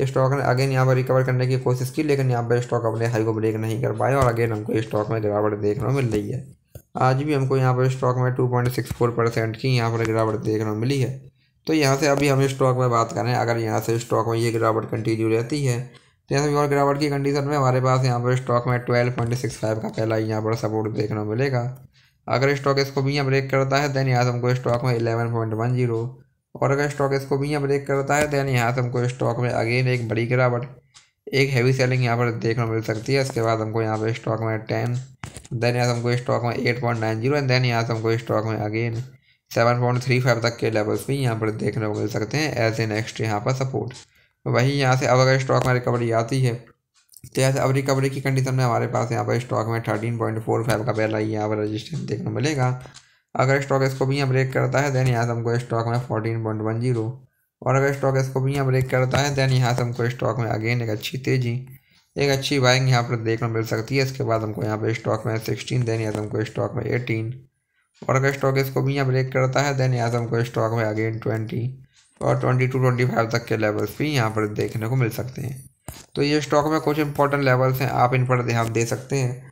stock ने again यहाँ पर रिकवर करने की कोशिश की लेकिन यहाँ पर स्टॉक अपने हाई को ब्रेक नहीं कर पाया और अगेन हमको स्टॉक में गिरावट देखने को मिल रही है आज भी हमको यहाँ पर स्टॉक में two point six four percent की यहाँ पर गिरावट देखने को मिली है तो यहाँ से अभी हम स्टॉक में बात करें अगर यहाँ से स्टॉक में ये गिरावट कंटिन्यू रहती है तो यहाँ से और गिरावट की कंडीशन में हमारे पास यहाँ पर स्टॉक में ट्वेल्व पॉइंट सिक्स फाइव का पहला यहाँ पर सपोर्ट देखने को मिलेगा अगर स्टॉक इसको भी यहाँ ब्रेक करता है देन यहाँ से हमको स्टॉक में इलेवन पॉइंट वन जीरो और अगर स्टॉक इसको भी यहाँ ब्रेक करता है देन यहाँ से हमको स्टॉक में अगेन एक बड़ी गिरावट एक हैवी सेलिंग यहाँ पर देखने को मिल सकती है इसके बाद हमको यहाँ पर स्टॉक में टेन देन यहाँ से हमको स्टॉक में eight point nine zero then यहाँ से हमको स्टॉक में again seven point three five तक के लेवल्स भी यहाँ पर देखने को मिल सकते हैं एज ए नेक्स्ट यहाँ पर सपोर्ट वहीं यहाँ से अब अगर स्टॉक में रिकवरी आती है तो यहाँ से अब रिकवरी की कंडीशन में हमारे पास यहाँ पर स्टॉक में थर्टीन पॉइंट फोर फाइव का पहला यहाँ पर रजिस्टेंस देखने मिलेगा अगर स्टॉक इसको भी यहाँ ब्रेक करता है देन यहाँ से हमको स्टॉक में फोर्टीन पॉइंट वन जीरो और अगर स्टॉक इसको भी यहाँ ब्रेक करता है देन यहाँ से हमको स्टॉक में अगेन एक अच्छी तेज़ी एक अच्छी बाइंग यहाँ पर देखने मिल सकती है इसके बाद हमको यहाँ पर स्टॉक में सिक्सटीन देन यहाँ हमको स्टॉक में एटीन और अगर स्टॉक इसको भी यहाँ ब्रेक करता है देन यहाँ से हमको स्टॉक में अगेन ट्वेंटी और ट्वेंटी टू ट्वेंटी फाइव तक के लेवल्स भी यहाँ पर देखने को मिल सकते हैं तो ये स्टॉक में कुछ इंपॉर्टेंट लेवल्स हैं आप इन पर ध्यान दे सकते हैं